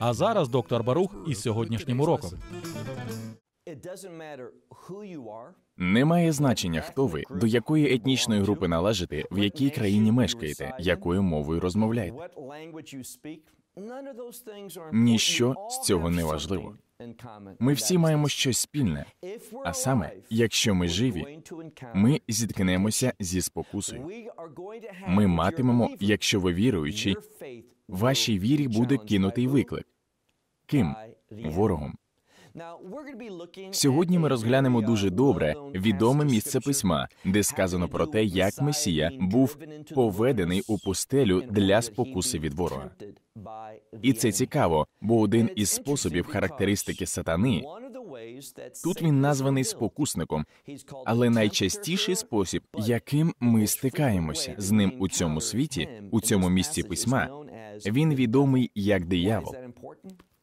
А зараз доктор Барух із сьогоднішнім уроком. Немає значення, хто ви, до якої етнічної групи належите, в якій країні мешкаєте, якою мовою розмовляєте. Ніщо з цього не важливо. Ми всі маємо щось спільне. А саме, якщо ми живі, ми зіткнемося зі спокусою. Ми матимемо, якщо ви віруючі, вашій вірі буде кинутий виклик. Ким ворогом. Сьогодні ми розглянемо дуже добре відоме місце письма, де сказано про те, як Месія був поведений у пустелю для спокуси від ворога. І це цікаво, бо один із способів характеристики сатани тут він названий спокусником, але найчастіший спосіб, яким ми стикаємося з ним у цьому світі, у цьому місці письма, він відомий як диявол.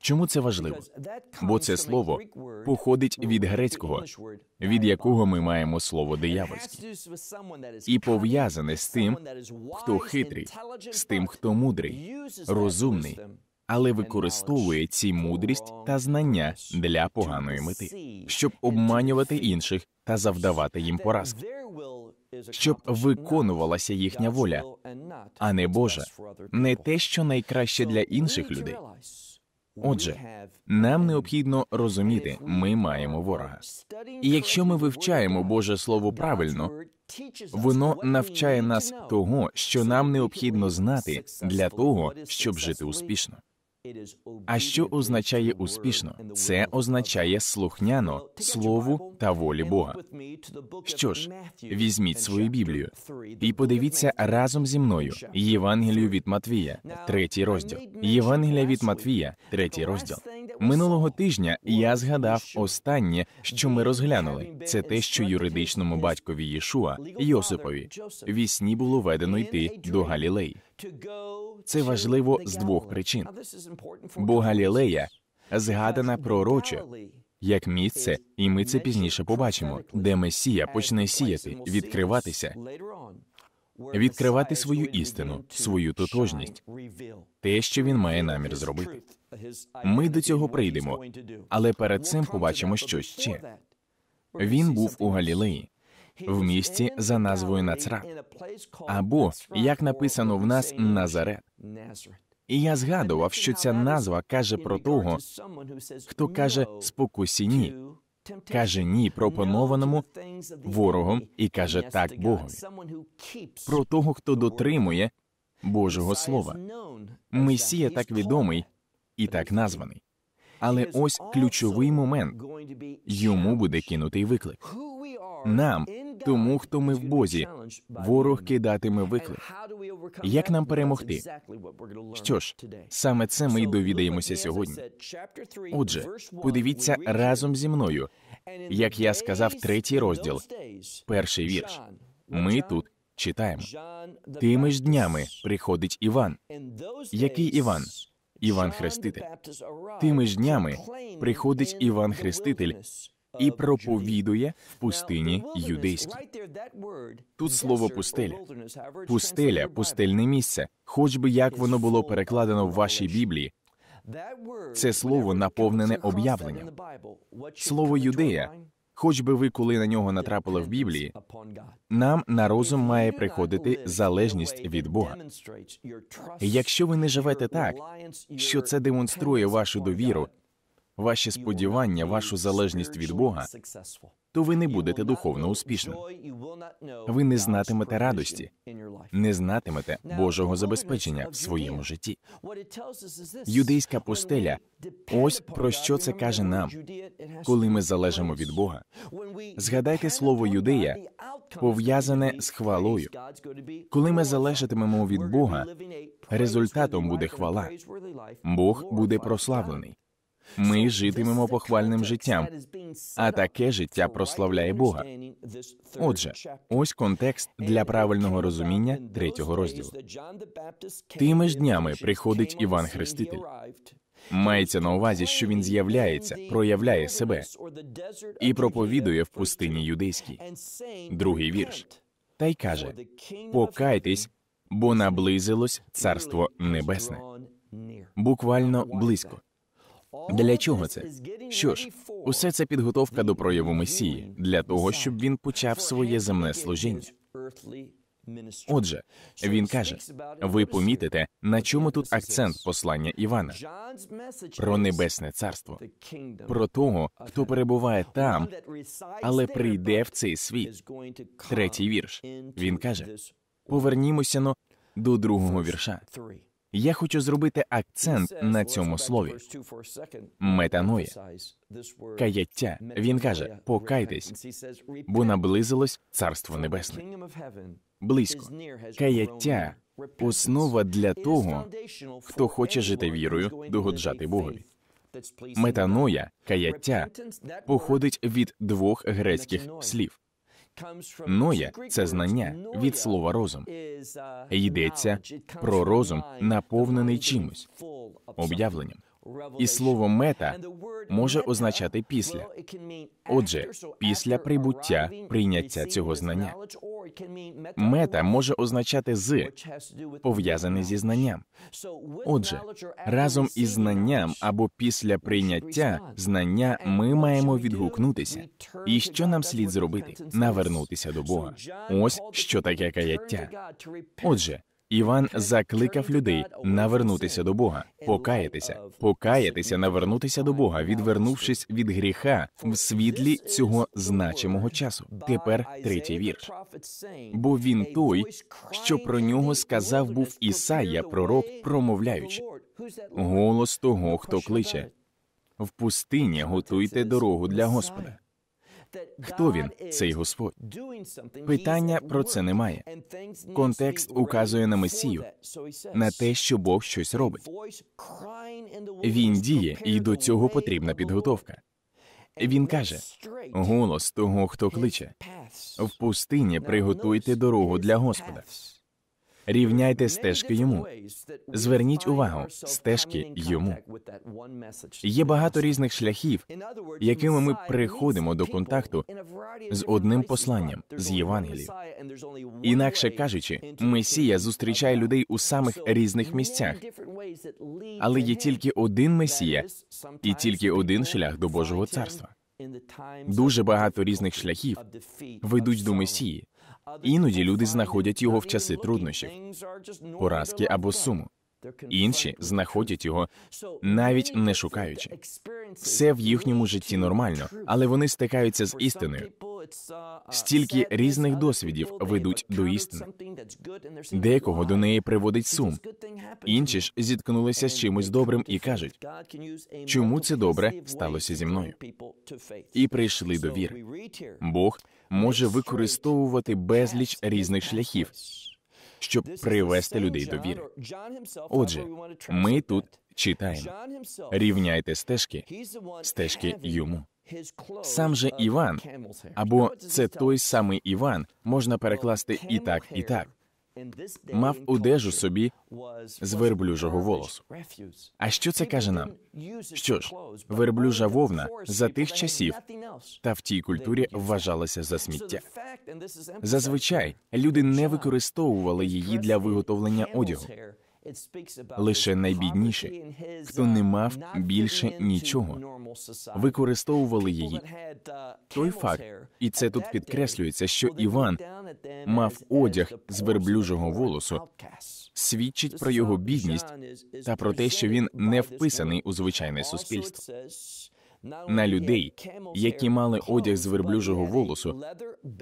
Чому це важливо? Бо це слово походить від грецького, від якого ми маємо слово диявольське і пов'язане з тим, хто хитрий, з тим, хто мудрий, розумний, але використовує ці мудрість та знання для поганої мети, щоб обманювати інших та завдавати їм поразки. Щоб виконувалася їхня воля, а не Божа, не те, що найкраще для інших людей. Отже, нам необхідно розуміти, ми маємо ворога. І якщо ми вивчаємо Боже Слово правильно, воно навчає нас того, що нам необхідно знати для того, щоб жити успішно. А що означає успішно? Це означає слухняно слову та волі Бога. Що ж, візьміть свою Біблію і подивіться разом зі мною Євангелію від Матвія, третій розділ. Євангелія від Матвія, третій розділ. Минулого тижня я згадав останнє, що ми розглянули. Це те, що юридичному батькові Єшуа Йосипові вісні було ведено йти до Галілеї. Це важливо з двох причин. Бо Галілея згадана пророче як місце, і ми це пізніше побачимо, де Месія почне сіяти, відкриватися, відкривати свою істину, свою тотожність, те, що він має намір зробити. Ми до цього прийдемо, але перед цим побачимо щось ще. Він був у Галілеї в місті за назвою Нацрат, або як написано в нас Назарет. І я згадував, що ця назва каже про того, хто каже спокусі ні, каже ні пропонованому ворогом і каже так Богові. Про того, хто дотримує Божого Слова. Месія так відомий і так названий. Але ось ключовий момент йому буде кинутий виклик. Нам, тому хто ми в Бозі, ворог кидатиме виклик. Як нам перемогти? Що ж, саме це ми й довідаємося сьогодні. Отже, подивіться разом зі мною, як я сказав, третій розділ, перший вірш. Ми тут читаємо. Тими ж днями приходить Іван. Який Іван? Іван Хреститель. Тими ж днями приходить Іван Хреститель і проповідує в пустині юдейській. Тут слово пустеля, пустеля, пустельне місце, хоч би як воно було перекладено в вашій Біблії. Це слово наповнене об'явленням. Слово юдея Хоч би ви коли на нього натрапили в Біблії, нам на розум має приходити залежність від Бога. Якщо ви не живете так, що це демонструє вашу довіру ваші сподівання, вашу залежність від Бога, то ви не будете духовно успішним. Ви не знатимете радості, не знатимете Божого забезпечення в своєму житті. Юдейська постеля ось про що це каже нам, коли ми залежимо від Бога. Згадайте слово юдея пов'язане з хвалою. Коли ми залежатимемо від Бога, результатом буде хвала. Бог буде прославлений. Ми житимемо похвальним життям, а таке життя прославляє Бога. Отже, ось контекст для правильного розуміння третього розділу. Тими ж днями приходить Іван Хреститель. Мається на увазі, що він з'являється, проявляє себе і проповідує в пустині юдейській. Другий вірш та й каже: покайтесь, бо наблизилось царство небесне. Буквально близько. Для чого це? Що ж, усе це підготовка до прояву Месії для того, щоб він почав своє земне служіння. Отже, він каже: ви помітите, на чому тут акцент послання Івана про небесне царство, про того, хто перебуває там, але прийде в цей світ. Третій вірш. Він каже: повернімося но до другого вірша. Я хочу зробити акцент на цьому слові. Метаноя, каяття. Він каже: покайтесь, бо наблизилось царство небесне. близько. Каяття основа для того, хто хоче жити вірою, догоджати Богові. Метаноя, каяття походить від двох грецьких слів. Ноя це знання від слова розум. Uh, Йдеться про розум, наповнений чимось об'явленням. І слово мета може означати після. Отже, після прибуття прийняття цього знання. Мета може означати з пов'язане зі знанням. Отже, разом із знанням або після прийняття знання ми маємо відгукнутися. І що нам слід зробити? Навернутися до Бога. Ось що таке каяття. Отже. Іван закликав людей навернутися до Бога, покаятися, покаятися, навернутися до Бога, відвернувшись від гріха в світлі цього значимого часу. Тепер третій вірш. Бо він той, що про нього сказав, був Ісая, пророк, промовляючи голос того, хто кличе в пустині. Готуйте дорогу для Господа. Хто він? Цей Господь. Питання про це немає. Контекст указує на месію, на те, що Бог щось робить. Він діє, і до цього потрібна підготовка. Він каже: голос того, хто кличе в пустині, приготуйте дорогу для Господа. Рівняйте стежки йому. Зверніть увагу, стежки йому. Є багато різних шляхів, якими ми приходимо до контакту з одним посланням з Євангелієм. Інакше кажучи, Месія зустрічає людей у самих різних місцях. але є тільки один Месія і тільки один шлях до Божого царства. Дуже багато різних шляхів ведуть до Месії. Іноді люди знаходять його в часи труднощів, поразки або суму. Інші знаходять його навіть не шукаючи. Все в їхньому житті нормально, але вони стикаються з істиною. Стільки різних досвідів ведуть до істини. Декого до неї приводить сум. Інші ж зіткнулися з чимось добрим і кажуть, чому це добре сталося зі мною? І прийшли до віри. Бог може використовувати безліч різних шляхів щоб привести людей до віри. Отже, ми тут читаємо рівняйте стежки, стежки йому. Сам же Іван або це той самий Іван можна перекласти і так, і так мав одежу собі з верблюжого волосу. А що це каже нам? Що ж, верблюжа вовна за тих часів та в тій культурі вважалася за сміття. Зазвичай люди не використовували її для виготовлення одягу лише найбідніші, хто не uh, мав більше нічого, використовували її. Uh, Той факт, і це тут підкреслюється, що Іван мав одяг з верблюжого волосу, свідчить про його бідність та про те, що він не вписаний у звичайне суспільство. На людей, які мали одяг з верблюжого волосу,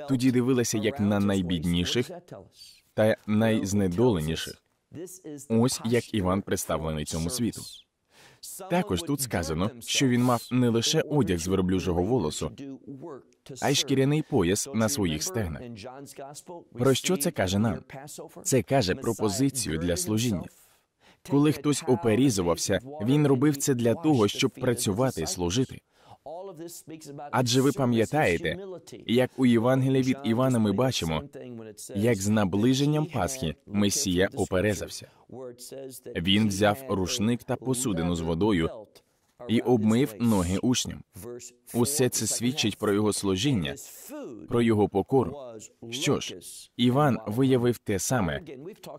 тоді дивилися як на найбідніших та найзнедоленіших. Ось як Іван представлений цьому світу. Також тут сказано, що він мав не лише одяг з верблюжого волосу, а й шкіряний пояс на своїх стегнах. Про що це каже нам? Це каже про позицію для служіння. Коли хтось оперізувався, він робив це для того, щоб працювати і служити. Адже ви пам'ятаєте, як у Євангелії від Івана ми бачимо, як з наближенням Пасхи Месія оперезався. Він взяв рушник та посудину з водою і обмив ноги учням. Усе це свідчить про його служіння, про його покору. Що ж, Іван виявив те саме,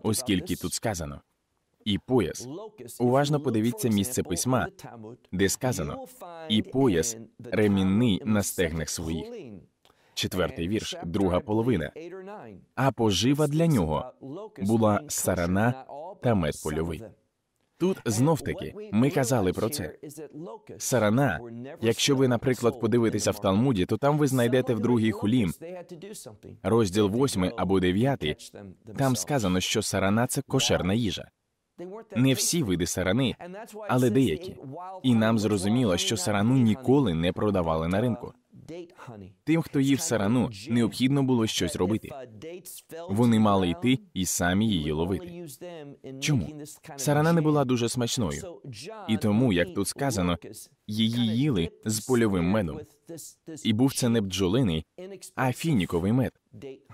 оскільки тут сказано і пояс. Уважно подивіться місце письма, де сказано і пояс ремінний на стегнах своїх. Четвертий вірш, друга половина. А пожива для нього була сарана та мед польовий. Тут знов таки ми казали про це. Сарана, якщо ви, наприклад, подивитеся в Талмуді, то там ви знайдете в другій хулім, розділ 8 або 9, Там сказано, що сарана це кошерна їжа. Не всі види сарани, але деякі. І нам зрозуміло, що сарану ніколи не продавали на ринку. Тим, хто їв сарану, необхідно було щось робити. Вони мали йти і самі її ловити. Чому сарана не була дуже смачною? І тому, як тут сказано, її їли з польовим медом. І був це не бджолиний, а фініковий мед,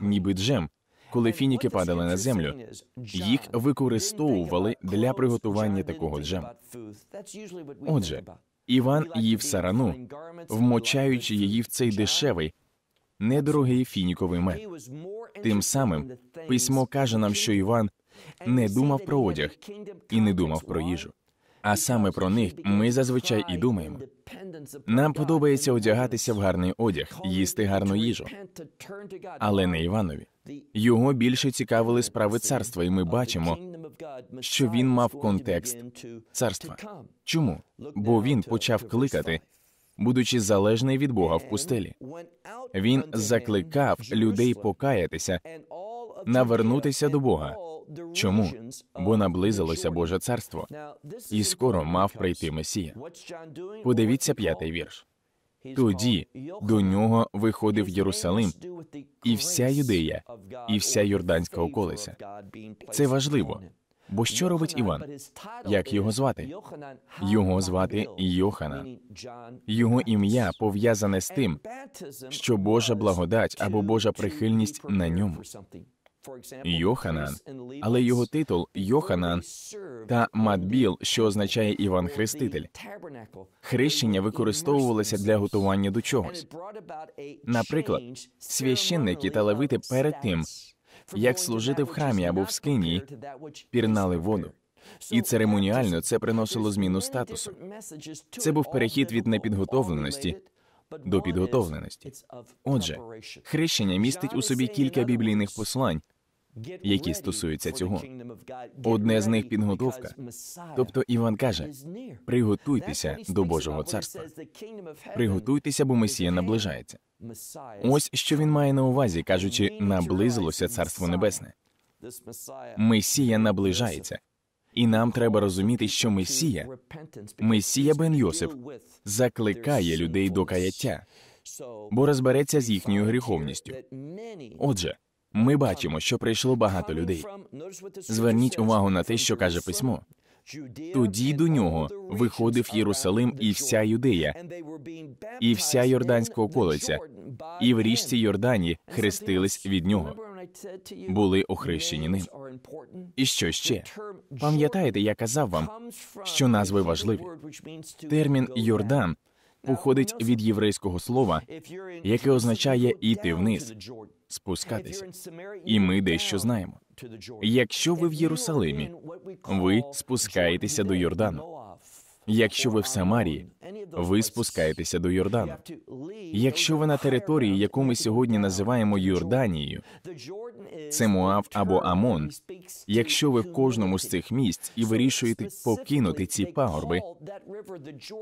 ніби джем, коли фініки падали на землю. Їх використовували для приготування такого джему. Отже, Іван їв сарану, вмочаючи її в цей дешевий, недорогий фініковий мед. Тим самим письмо каже нам, що Іван не думав про одяг і не думав про їжу. А саме про них ми зазвичай і думаємо. Нам подобається одягатися в гарний одяг, їсти гарну їжу, але не Іванові. Його більше цікавили справи царства, і ми бачимо, що він мав контекст царства. Чому? Бо він почав кликати, будучи залежний від Бога в пустелі. Він закликав людей покаятися, навернутися до Бога. Чому? Бо наблизилося Боже царство, і скоро мав прийти Месія. Подивіться п'ятий вірш. Тоді до нього виходив Єрусалим і вся юдея, і вся юрданська околиця. Це важливо. Бо що робить Іван? Як його звати? Його звати Йоханан. Його ім'я пов'язане з тим, що Божа благодать або Божа прихильність на ньому. Йоханан, але його титул Йоханан та Матбіл, що означає Іван Хреститель. Хрещення використовувалося для готування до чогось. Наприклад, священники та левити перед тим, як служити в храмі або в скині, пірнали воду. І uh, церемоніально це приносило зміну статусу. Це був перехід від непідготовленості. До підготовленості. Отже, хрещення містить у собі кілька біблійних послань, які стосуються цього. Одне з них підготовка. Тобто Іван каже: приготуйтеся до Божого царства. Приготуйтеся, бо Месія наближається. Ось що він має на увазі, кажучи, наблизилося царство небесне. Месія наближається. І нам треба розуміти, що Месія, Месія Бен Йосиф, закликає людей до каяття, бо розбереться з їхньою гріховністю. Отже, ми бачимо, що прийшло багато людей. Зверніть увагу на те, що каже письмо. Тоді до нього виходив Єрусалим і вся Юдея, і вся Йорданська околиця, і в річці Йордані хрестились від нього. були охрещені ним. І що ще? Пам'ятаєте, я казав вам, що назви важливі. Термін Йордан походить від єврейського слова, яке означає іти вниз спускатися. І ми дещо знаємо. Якщо ви в Єрусалимі, ви спускаєтеся до Йордану. Якщо ви в Самарії, ви спускаєтеся до Йордану. Якщо ви на території, яку ми сьогодні називаємо Йорданією, це Муав або Амон. Якщо ви в кожному з цих місць і вирішуєте покинути ці пагорби,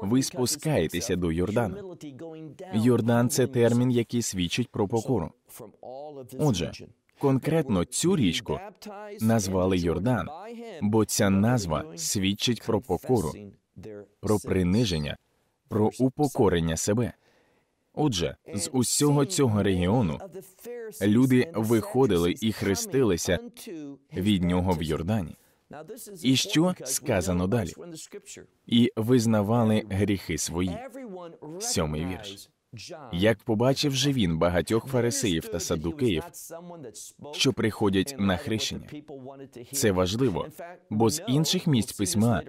ви спускаєтеся до Йордану. Йордан це термін, який свідчить про покору. Отже, Конкретно цю річку назвали Йордан, бо ця назва свідчить про покору про приниження, про упокорення себе. Отже, з усього цього регіону люди виходили і хрестилися від нього в Йордані. І що сказано далі? І визнавали гріхи свої. Сьомий вірш. Як побачив же він багатьох фарисеїв та садукеїв, що приходять на хрещення. Це важливо, бо з інших місць письма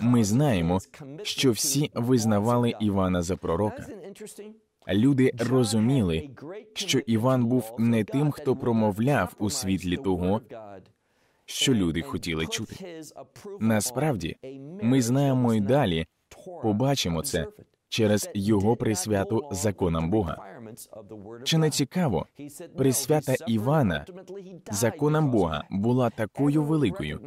ми знаємо, що всі визнавали Івана за пророка. Люди розуміли, що Іван був не тим, хто промовляв у світлі того, що люди хотіли чути. Насправді, ми знаємо і далі, побачимо це через його присвяту законам Бога. Чи не цікаво, присвята Івана законам Бога була такою великою,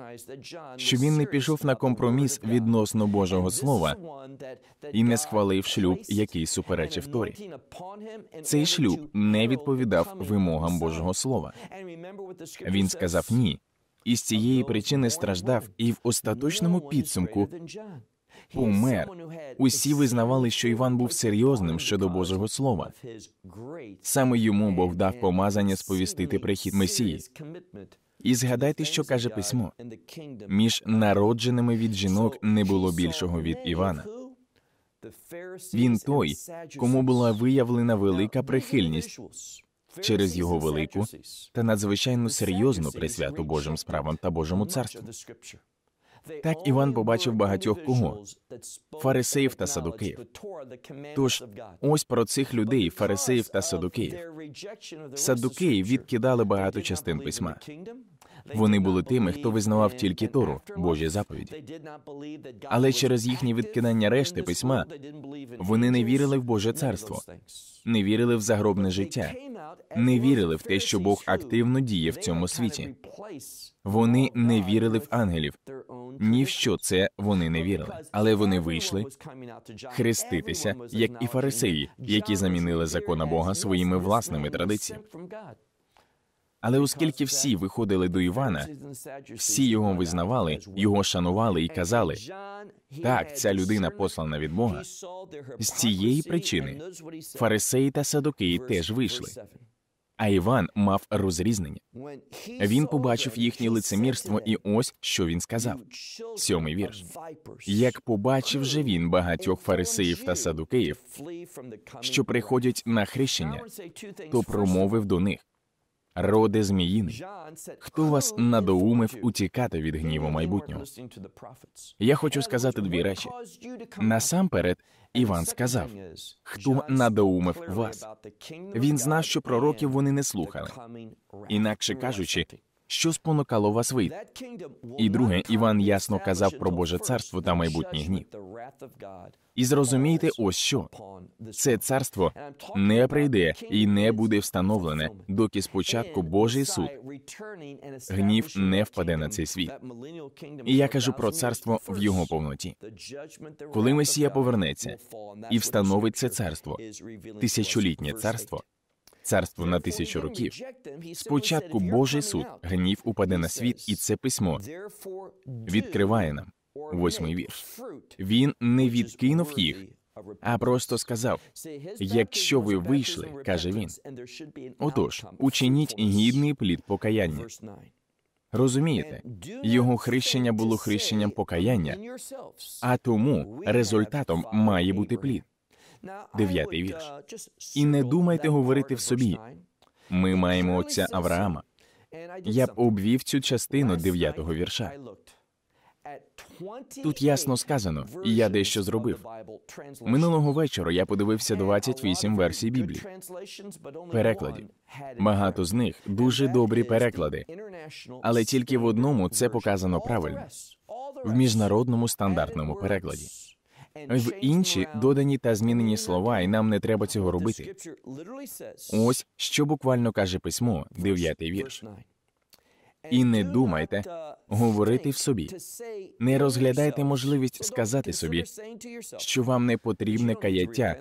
що він не пішов на компроміс відносно Божого Слова і не схвалив шлюб, який суперечив Торі. Цей шлюб не відповідав вимогам Божого Слова. Він сказав ні. І з цієї причини страждав і в остаточному підсумку помер. Усі визнавали, що Іван був серйозним щодо Божого Слова. Саме йому Бог дав помазання сповістити прихід Месії. І згадайте, що каже письмо: між народженими від жінок не було більшого від Івана. Він той, кому була виявлена велика прихильність через його велику та надзвичайно серйозну присвяту Божим справам та Божому царству. Так Іван побачив багатьох кого фарисеїв та садукеїв. Тож, ось про цих людей, фарисеїв та садукеїв. Садукеї відкидали багато частин письма. Вони були тими, хто визнавав тільки Тору, Божі заповіді. Але через їхнє відкидання решти письма вони не вірили в Боже царство, не вірили в загробне життя, не вірили в те, що Бог активно діє в цьому світі. Вони не вірили в ангелів. Ні в що це вони не вірили, але вони вийшли хреститися, як і фарисеї, які замінили закона Бога своїми власними традиціями. Але оскільки всі виходили до Івана, всі його визнавали, його шанували і казали, так, ця людина послана від Бога. З цієї причини фарисеї та садокеї теж вийшли. А Іван мав розрізнення. Він побачив їхнє лицемірство, і ось що він сказав. Сьомий вірш. Як побачив же він багатьох фарисеїв та садукеїв, що приходять на хрещення, то промовив до них роде зміїни хто вас надоумив утікати від гніву майбутнього? Я хочу сказати дві речі. Насамперед, Іван сказав: хто надоумив вас? Він знав, що пророків вони не слухали, інакше кажучи, що спонукало вас вийти? І друге, Іван ясно казав про Боже царство та майбутній гнів. І зрозумійте, ось що це царство не прийде і не буде встановлене, доки спочатку Божий суд гнів не впаде на цей світ. І я кажу про царство в його повноті. Коли Месія повернеться і встановить це царство, тисячолітнє царство. Царство на тисячу років. Спочатку Божий суд, гнів упаде на світ, і це письмо відкриває нам восьмий вірш. Він не відкинув їх, а просто сказав: якщо ви вийшли, каже він. Отож, учиніть гідний плід покаяння. Розумієте, його хрещення було хрещенням покаяння, а тому результатом має бути плід дев'ятий вірш. І не думайте говорити в собі. Ми маємо отця Авраама. Я б обвів цю частину дев'ятого вірша. Тут ясно сказано, і я дещо зробив. Минулого вечора я подивився 28 версій Біблії. перекладів. Багато з них дуже добрі переклади, але тільки в одному це показано правильно в міжнародному стандартному перекладі в інші додані та змінені слова, і нам не треба цього робити. Ось що буквально каже письмо, дев'ятий вірш. І не думайте говорити в собі, не розглядайте можливість сказати собі, що вам не потрібне каяття,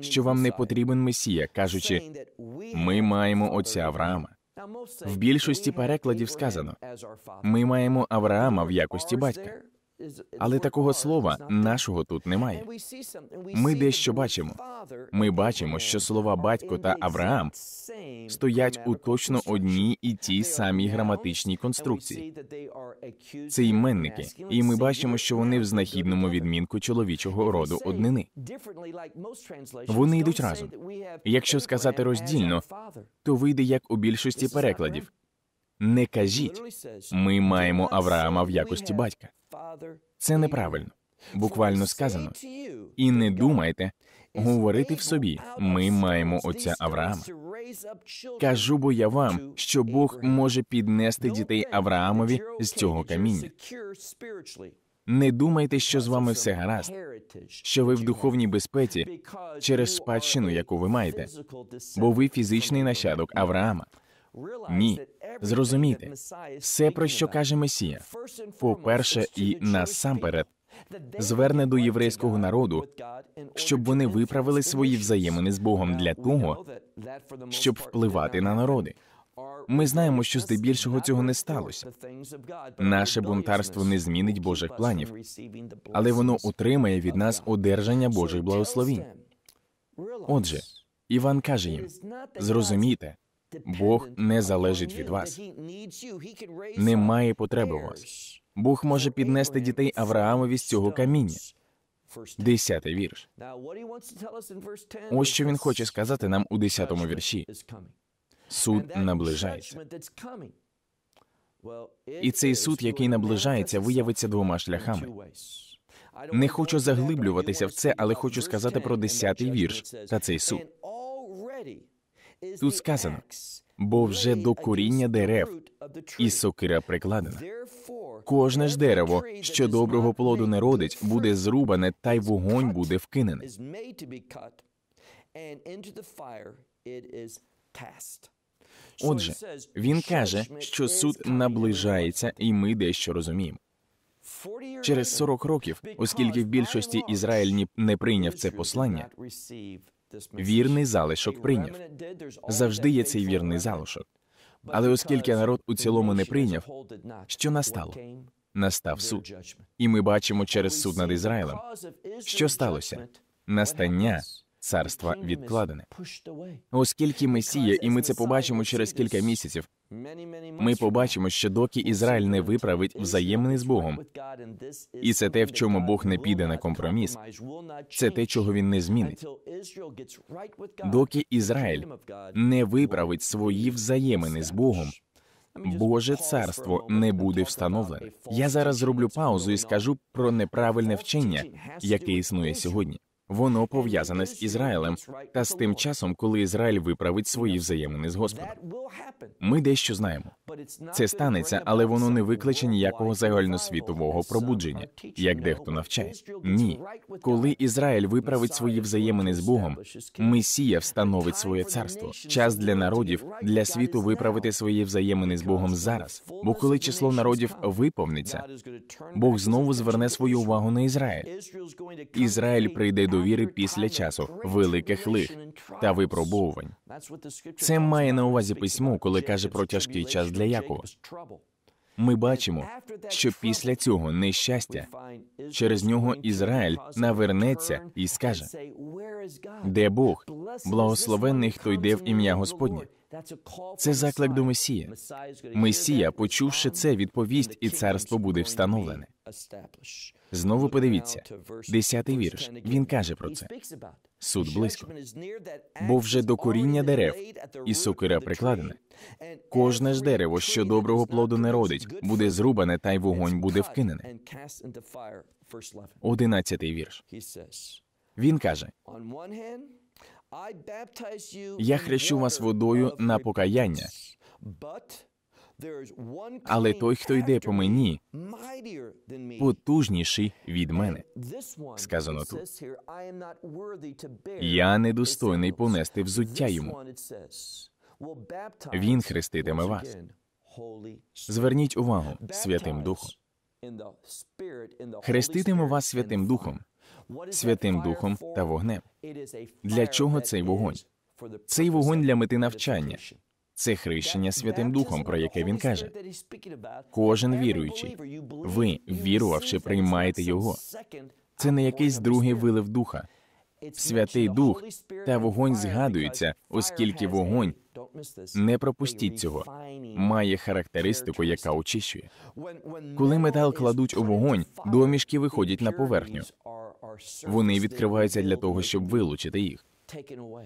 що вам не потрібен месія, кажучи, ми маємо отця Авраама. В більшості перекладів сказано, ми маємо Авраама в якості батька але такого слова нашого тут немає. Ми дещо бачимо. Ми бачимо, що слова батько та Авраам стоять у точно одній і тій самій граматичній конструкції. Це іменники, і ми бачимо, що вони в знахідному відмінку чоловічого роду однини. Вони йдуть разом. Якщо сказати роздільно, то вийде як у більшості перекладів. Не кажіть, ми маємо Авраама в якості батька. Це неправильно, буквально сказано. І не думайте говорити в собі. Ми маємо отця Авраама. Кажу, бо я вам, що Бог може піднести дітей Авраамові з цього каміння. Не думайте, що з вами все гаразд, що ви в духовній безпеці через спадщину, яку ви маєте, бо ви фізичний нащадок Авраама. Ні, зрозумійте, все, про що каже Месія, по-перше, і насамперед зверне до єврейського народу, щоб вони виправили свої взаємини з Богом для того, щоб впливати на народи. Ми знаємо, що здебільшого цього не сталося. Наше бунтарство не змінить Божих планів, але воно отримає від нас одержання Божих благословінь. Отже, Іван каже їм: зрозумійте, Бог не залежить від вас, немає потреби у вас. Бог може піднести дітей Авраамові з цього каміння. Десятий вірш. Ось що він хоче сказати нам у десятому вірші. Суд наближається. І цей суд, який наближається, виявиться двома шляхами. Не хочу заглиблюватися в це, але хочу сказати про десятий вірш та цей суд. Тут сказано, бо вже до коріння дерев і сокира прикладена. Кожне ж дерево, що доброго плоду не родить, буде зрубане, та й вогонь буде вкинений. Отже, він каже, що суд наближається, і ми дещо розуміємо. Через 40 років, оскільки в більшості Ізраїль не прийняв це послання, вірний залишок прийняв. Завжди є цей вірний залишок. Але оскільки народ у цілому не прийняв, що настало? Настав суд, і ми бачимо через суд над Ізраїлем, що сталося настання царства відкладене. Оскільки Месія, і ми це побачимо через кілька місяців. Ми побачимо, що доки Ізраїль не виправить взаємини з Богом, і це те, в чому Бог не піде на компроміс, це те, чого він не змінить. Доки Ізраїль не виправить свої взаємини з Богом. Боже царство не буде встановлене. Я зараз зроблю паузу і скажу про неправильне вчення, яке існує сьогодні. Воно пов'язане з Ізраїлем та з тим часом, коли Ізраїль виправить свої взаємини з Господом. Ми дещо знаємо. Це станеться, але воно не викличе ніякого загальносвітового пробудження, як дехто навчає. Ні, коли Ізраїль виправить свої взаємини з Богом, Месія встановить своє царство. Час для народів, для світу виправити свої взаємини з Богом зараз. Бо коли число народів виповниться, Бог знову зверне свою увагу на Ізраїль. Ізраїль прийде до віри після часу, великих лих та випробовувань. Це має на увазі письмо, коли каже про тяжкий час для Якова. Ми бачимо, що після цього нещастя через нього Ізраїль навернеться і скаже: де Бог благословенний, хто йде в ім'я Господнє. Це заклик до месія. Месія, почувши це, відповість, і царство буде встановлене. Знову подивіться, десятий вірш. Він каже про це. Суд близько. Бо вже до коріння дерев і сокира прикладене. Кожне ж дерево, що доброго плоду не родить, буде зрубане, та й вогонь буде вкинене. Одинадцятий вірш. Він каже: я хрещу вас водою на покаяння. Але той, хто йде по мені, потужніший від мене. Сказано тут. Я недостойний понести взуття йому. Він хреститиме вас. Зверніть увагу святим Духом. Хреститиме вас Святим Духом. Святим Духом та вогнем. Для чого цей вогонь? Цей вогонь для мети навчання. Це хрещення Святим Духом, про яке він каже. Кожен віруючий, ви, вірувавши, приймаєте його. Це не якийсь другий вилив духа. Святий Дух та вогонь згадуються, оскільки вогонь не пропустіть цього, має характеристику, яка очищує. Коли метал кладуть у вогонь, домішки виходять на поверхню. Вони відкриваються для того, щоб вилучити їх.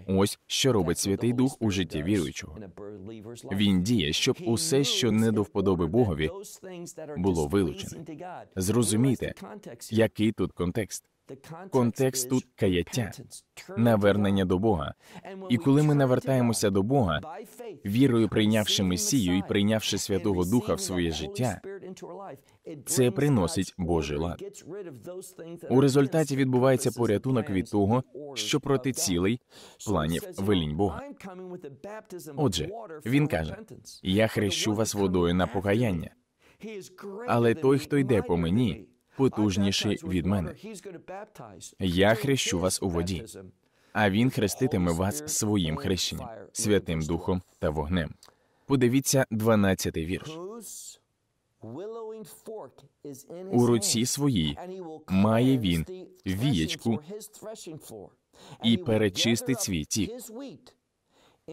Ось що робить Святий Дух у житті віруючого. Він діє, щоб усе, що не до вподоби Богові, було вилучене. Зрозумійте, який тут контекст. Контекст тут каяття, навернення до Бога. І коли ми навертаємося до Бога, вірою прийнявши Месію і прийнявши Святого Духа в своє життя, це приносить Божий лад. У результаті відбувається порятунок від того, що проти цілей планів велінь Бога. Отже, він каже: Я хрещу вас водою на покаяння, але той, хто йде по мені потужніший від мене. Я хрещу вас у воді, а він хреститиме вас своїм хрещенням, святим духом та вогнем. Подивіться 12-й вірш. У руці своїй має він вієчку і перечистить свій тік.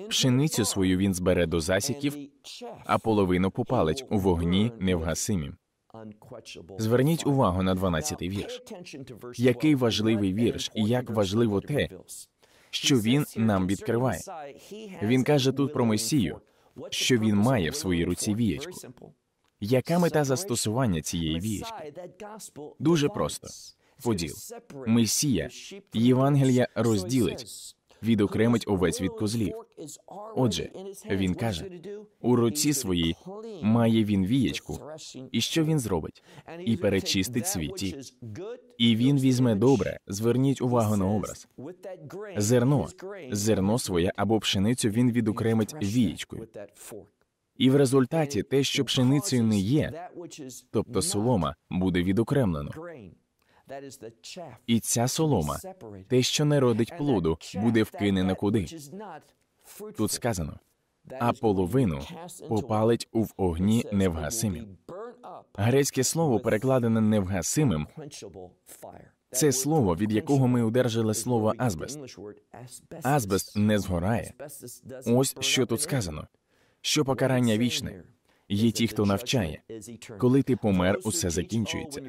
Пшеницю свою він збере до засіків, а половину попалить у вогні невгасимім. Зверніть увагу на 12-й вірш. Який важливий вірш, і як важливо те, що він нам відкриває. Він каже тут про Месію, що він має в своїй руці вієчку. Яка мета застосування цієї вієчки? Дуже просто поділ. Месія Євангелія розділить відокремить овець від козлів. Отже, він каже: у руці своїй має він вієчку, і що він зробить? І перечистить світі. І він візьме добре. Зверніть увагу на образ. Зерно, зерно своє або пшеницю він відокремить вієчкою. І в результаті те, що пшеницею не є, тобто солома, буде відокремлено. І ця солома, те, що не родить плоду, буде вкинено куди. Тут сказано, а половину попалить у огні невгасимі. Грецьке слово перекладене невгасимим. Це слово, від якого ми одержали слово азбест. Азбест не згорає. Ось що тут сказано: що покарання вічне є ті, хто навчає. Коли ти помер, усе закінчується.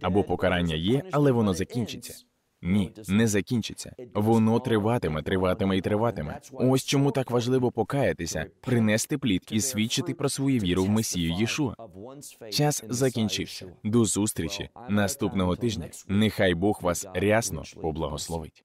Або покарання є, але воно закінчиться. Ні, не закінчиться. Воно триватиме, триватиме і триватиме. Ось чому так важливо покаятися, принести плід і свідчити про свою віру в месію Єшуа. Час закінчився. До зустрічі наступного тижня. Нехай Бог вас рясно поблагословить.